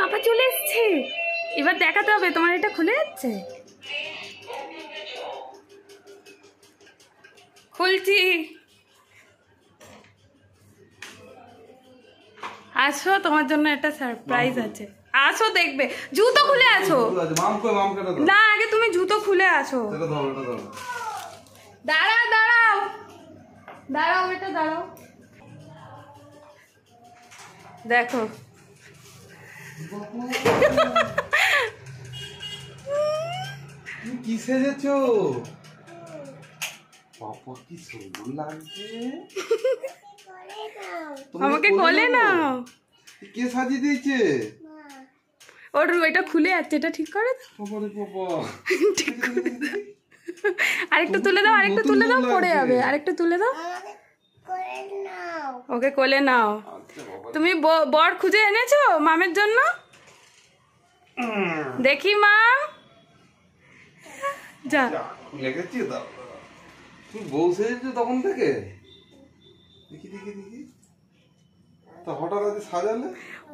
পাপা চলে এসছে এবার দেখাতে হবে তোমার এটা খুলে যাচ্ছে খুলছি আসো তোমার জন্য একটা সারপ্রাইজ আছে আসো দেখবে জুতো খুলে আসো না আগে তুমি জুতো খুলে আসো দাঁড়াও দাঁড়াও দাঁড়াও এটা দাঁড়াও দেখো কি সেজেছ পাপা কি সুন্দর লাগছে আমাকে বলে না কে সাজিয়ে দিয়েছে ওর এটা খুলে যাচ্ছে এটা ঠিক করে ঠিক করে আরেকটা তুলে দাও আরেকটা তুলে দাও পড়ে যাবে আরেকটা তুলে দাও ওকে কোলে নাও তুমি বর খুঁজে এনেছো মামের জন্য দেখি মা যা লেগেছি তুমি বউ সেজেছো তখন থেকে দেখি দেখি দেখি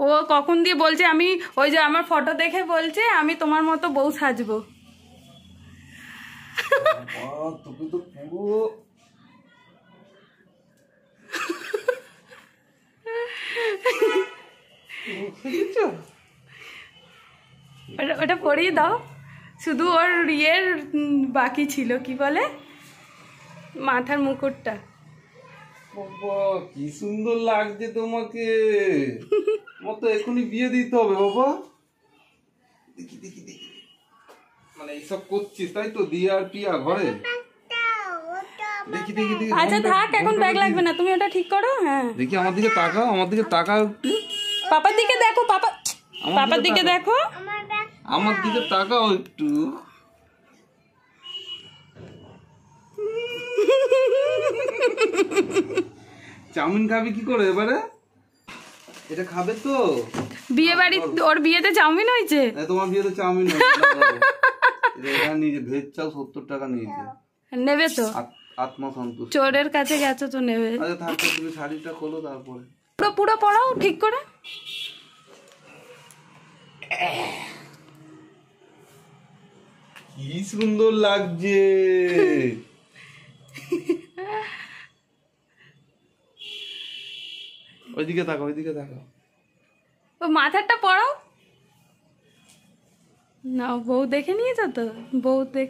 ও কখন দিয়ে বলছে আমি ওই যে আমার ফটো দেখে বলছে আমি তোমার মতো বউ সাজবো তোকে তো পুরো কিছু ওটা পরিয়ে দাও শুধু ওর ইয়ের বাকি ছিল কি বলে মাথার মুকুটটা কি সুন্দর লাগছে তোমাকে মতো এখনই বিয়ে দিতে হবে বাবা দেখি দেখি দেখি মানে এইসব করছিস তাই তো দিয়া আর পিয়া ঘরে দেখি দেখি দেখি আচ্ছা থাক এখন ব্যাগ লাগবে না তুমি ওটা ঠিক করো হ্যাঁ দেখি আমার দিকে তাকাও আমার দিকে তাকাও একটু পাপার দিকে দেখো পাপা পাপার দিকে দেখো আমার দিকে তাকাও একটু চাউমিন খাবে কি করে এবারে এটা খাবে তো বিয়ে বাড়ি ওর বিয়েতে চাউমিন হয়েছে তোমার বিয়েতে চাউমিন হয়েছে ভেজ চাল সত্তর টাকা নিয়েছে নেবে তো আত্মসন্তুষ্ট চোরের কাছে গেছো তো নেবে আচ্ছা থাকো তুমি শাড়িটা খোলো তারপরে পুরো পুরো পড়াও ঠিক করে কি সুন্দর লাগছে ওইদিকে তাকাও ওইদিকে তাকাও ও মাথাটা পড়াও না বউ দেখে নিয়েছো তো বউ দেখ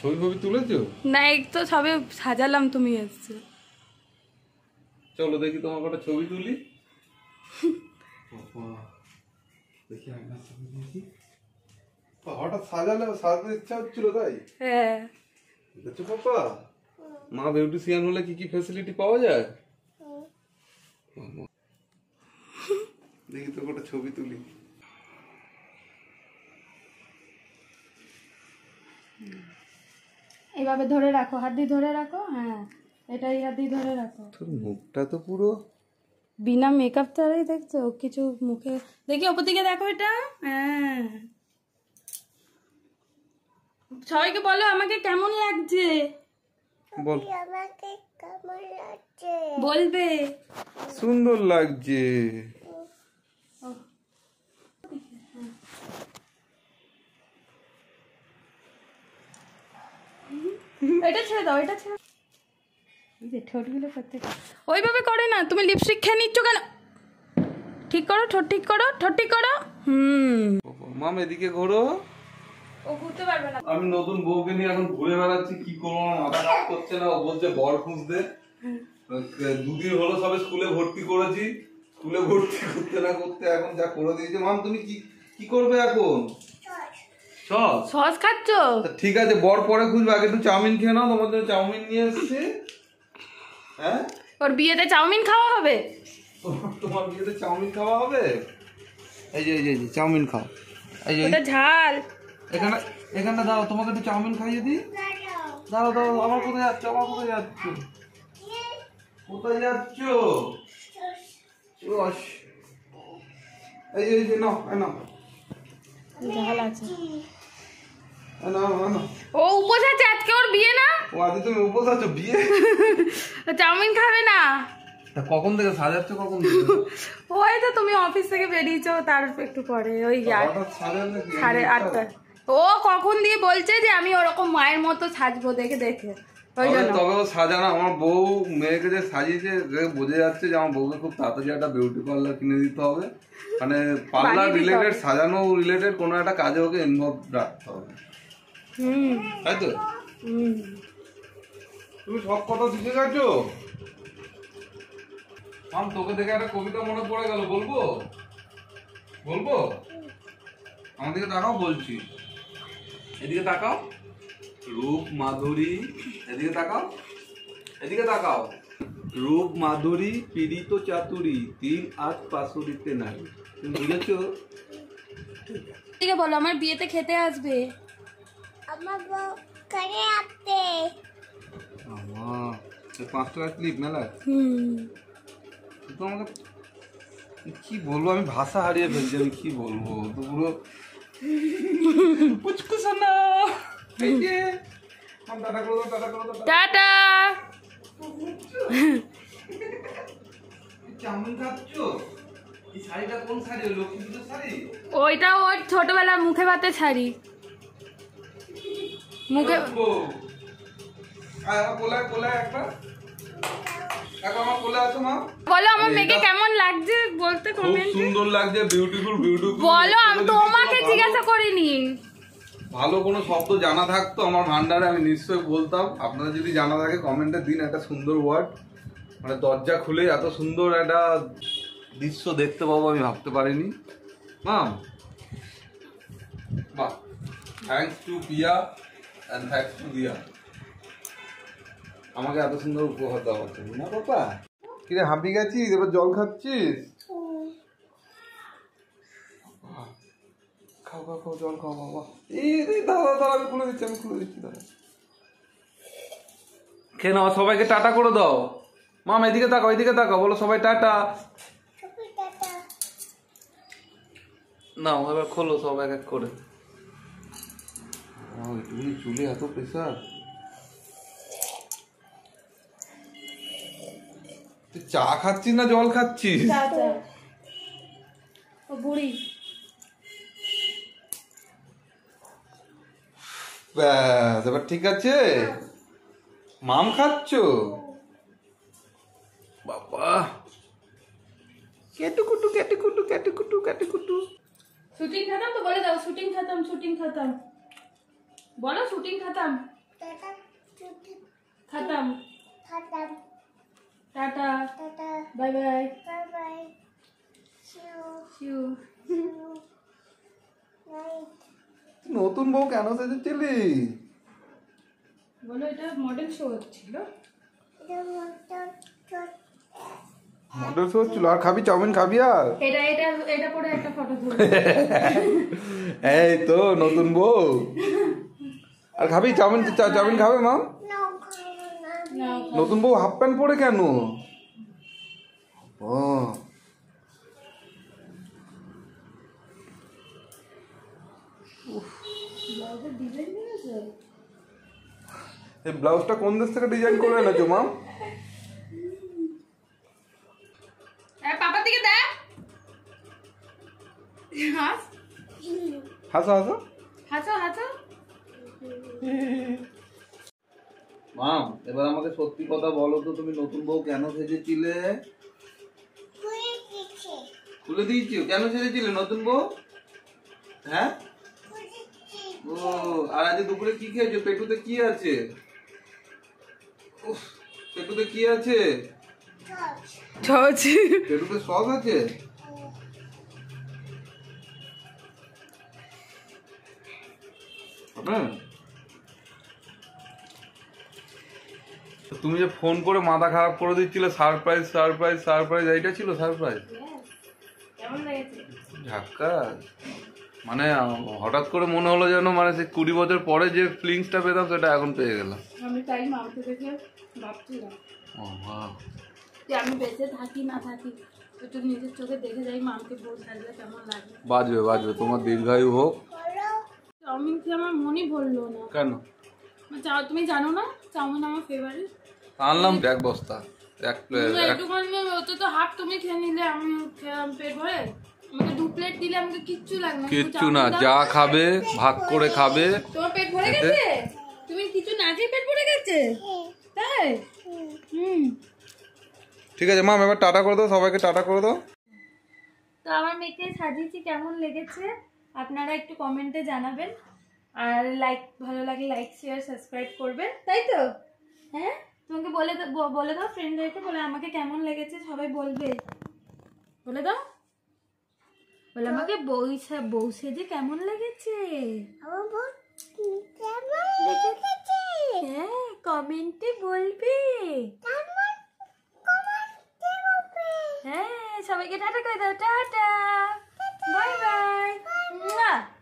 ছবি ফবি তুলেছো না এক তো সবে সাজালাম তুমি এসছো চলো দেখি তোমাকে কটা ছবি তুলি দেখি আয়নার ছবি দেখি হঠাৎ সাজালে সাজাতে ইচ্ছা হচ্ছিল তাই হ্যাঁ দেখছো পাপা মা বিউটিশিয়ান হলে কি কি ফ্যাসিলিটি পাওয়া যায় দেখি তো কটা ছবি তুলি এভাবে ধরে রাখো হাত দিয়ে ধরে রাখো হ্যাঁ এটা ইয়াদি ধরে রাখো তোর মুখটা তো পুরো বিনা মেকআপ ছাড়াই দেখছো কিছু মুখে দেখি ওপর দিকে দেখো এটা হ্যাঁ সবাইকে বলো আমাকে কেমন লাগছে বল আমাকে কেমন লাগছে বলবে সুন্দর লাগছে এটা ছেড়ে দাও এটা ছেড়ে ওইভাবে করে না তুমি লিপস্টিক খেয়ে নিচ্ছ কেন ঠিক করো ঠোঁট ঠিক করো ঠোঁট ঠিক করো হুম মাম এদিকে ঘোরো আমি নতুন বউকে নিয়ে এখন ঘুরে বেড়াচ্ছি কি করবো মাথা কাজ করছে না ও বলছে বর খুঁজতে দুদিন হলো সবে স্কুলে ভর্তি করেছি স্কুলে ভর্তি করতে না করতে এখন যা করে দিয়েছে মাম তুমি কি কি করবে এখন সস খাচ্ছ ঠিক আছে বর পরে খুঁজবে আগে একটু চাউমিন খেয়ে নাও তোমাদের চাউমিন নিয়ে এসেছি হ্যাঁ ওর বিয়েতে চাউমিন খাওয়া হবে তোমার বিয়েতে চাউমিন খাওয়া হবে এই যে এই যে চাউমিন খাও এই যে এটা ঝাল এখানে এখানে দাও তোমাকে একটু চাউমিন খাইয়ে দিই দাও দাও আমার কোথায় যাচ্ছ আমার কোথায় যাচ্ছ কোথায় যাচ্ছ এই যে এই যে নাও নাও ঝাল আছে ও উপোস আছে আজকে ওর বিয়ে না ও আজ তুমি উপোস আছো বিয়ে চাউমিন খাবে না কখন থেকে সাজাচ্ছ কখন ওই তো তুমি অফিস থেকে বেরিয়েছো তার একটু পরে ওই সাড়ে আটটা ও কখন দিয়ে বলছে যে আমি ওরকম মায়ের মতো সাজবো দেখে দেখে তবে ও সাজানো আমার বউ মেয়েকে যে সাজিয়েছে বোঝা যাচ্ছে যে আমার বউকে খুব তাড়াতাড়ি একটা বিউটি পার্লার কিনে দিতে হবে মানে পার্লার রিলেটেড সাজানো রিলেটেড কোনো একটা কাজে ওকে ইনভলভ রাখতে হবে তাই তো তুমি সব কথা শিখে গেছো মাম তোকে দেখে একটা কবিতা মনে পড়ে গেল বলবো বলবো আমার দিকে তাকাও বলছি এদিকে তাকাও রূপ মাধুরী এদিকে তাকাও এদিকে তাকাও রূপ মাধুরী পীড়িত চাতুরী তিন আজ পাশুরিতে নাই তুমি বুঝেছ ঠিক বলো আমার বিয়েতে খেতে আসবে আমার বউ করে আসতে হ্যাঁ, পাঁচ টাকার ক্লিপ মেলায় তো আমাকে কি বলবো আমি ভাষা হারিয়ে ফেলছি আমি কি বলবো তো পুরো টাটা ওইটা ছোটবেলা মুখে ভাতে শাড়ি মুখে হ্যাঁ, আমার কেমন লাগছে বলতে সুন্দর লাগছে বিউটিফুল জিজ্ঞাসা করিনি ভালো কোনো শব্দ জানা থাকতো আমার ভান্ডারে আমি নিশ্চয়ই বলতাম আপনারা যদি জানা থাকে কমেন্টে দিন একটা সুন্দর ওয়ার্ড মানে দরজা খুলে এত সুন্দর একটা দৃশ্য দেখতে পাবো আমি ভাবতে পারিনি ম্যাম বাহ to Piya and thanks to Riya আমাকে এত সুন্দর উপহার দেওয়ার জন্য না বাবা কিরে হাঁপি গেছিস এবার জল খাচ্ছিস খাও খাও খাও জল খাও বাবা এই দাদা দাদা আমি খুলে দিচ্ছি আমি খুলে দিচ্ছি দাদা খেয়ে নাও সবাইকে টাটা করে দাও মাম এদিকে তাকাও এদিকে তাকাও বলো সবাই টাটা নাও এবার খোলো সব এক এক করে চুলে এত প্রেশার তুই চা খাচ্ছিস না জল খাচ্ছিস চা চা বুড়ি ব্যাস এবার ঠিক আছে মাম খাচ্ছ বাবা কেটুকুটু কেটুকুটু কেটুকুটু কেটুকুটু শুটিং খাতাম তো বলে দাও শুটিং খাতাম শুটিং খাতাম বলো শুটিং খাতাম খাতাম খাতাম ta-ta ta-ta bye bye bye bye নতুন বউ কেন সেজেছিলি বলো এটা মডেল শো হচ্ছিল মডেল শো হচ্ছিল আর খাবি চাউমিন খাবি আর এটা এটা এটা পরে একটা ফটো তুলবো এই তো নতুন বউ আর খাবি চাউমিন চাউমিন খাবে মা নতুন বউ হাফ প্যান্ট পরে কেন ও এই ব্লাউজটা কোন দেশ থেকে ডিজাইন করে এনেছো মা পাপার হাসো হাসো হাসো হাসো মা এবার আমাকে সত্যি কথা বলো তো তুমি নতুন বউ কেন সেজেছিলে খুলে দিয়েছি কেন সেজেছিলে নতুন বউ হ্যাঁ ও আর আজ দুপুরে কি খেয়েছো পেটুতে কি আছে পেটুতে কি আছে পেটুতে সস আছে হ্যাঁ তুমি যে ফোন করে মাথা খারাপ করে দিচ্ছিলে সারপ্রাইজ সারপ্রাইজ সারপ্রাইজ এইটা ছিল সারপ্রাইজ ধাক্কা মানে হঠাৎ করে মনে হলো যেন মানে সেই কুড়ি বছর পরে যে ফিলিংসটা পেতাম সেটা এখন পেয়ে গেলাম আমি তাই মাকে দেখে ভাবছিলাম ও আমি বেঁচে থাকি না থাকি তোমার দীর্ঘায়ু হোক চাউমিন আমার মনই বললো না কেন তুমি জানো না চাউমিন আমার ফেভারিট আনলাম এক বস্তা এক তো তুমি খেয়ে নিলে আমি পেট ভরে কিচ্ছু লাগবে কিচ্ছু না যা খাবে ভাগ করে খাবে পেট ভরে গেছে তুমি কিছু না খেয়ে পেট ভরে গেছে তাই হুম ঠিক আছে মাম এবার টাটা করে দাও সবাইকে টাটা করে দাও তো আমার মেয়েকে সাজিয়েছি কেমন লেগেছে আপনারা একটু কমেন্টে জানাবেন আর লাইক ভালো লাগে লাইক শেয়ার সাবস্ক্রাইব করবেন তাই তো হ্যাঁ তোমাকে বলে বলে দাও ফ্রেন্ডদেরকে বলে আমাকে কেমন লেগেছে সবাই বলবে বলে দাও বলে আমাকে বউ বউ যে কেমন লেগেছে হ্যাঁ কমেন্টে বলবে হ্যাঁ সবাইকে টাটা করে দাও টাটা বাই বাই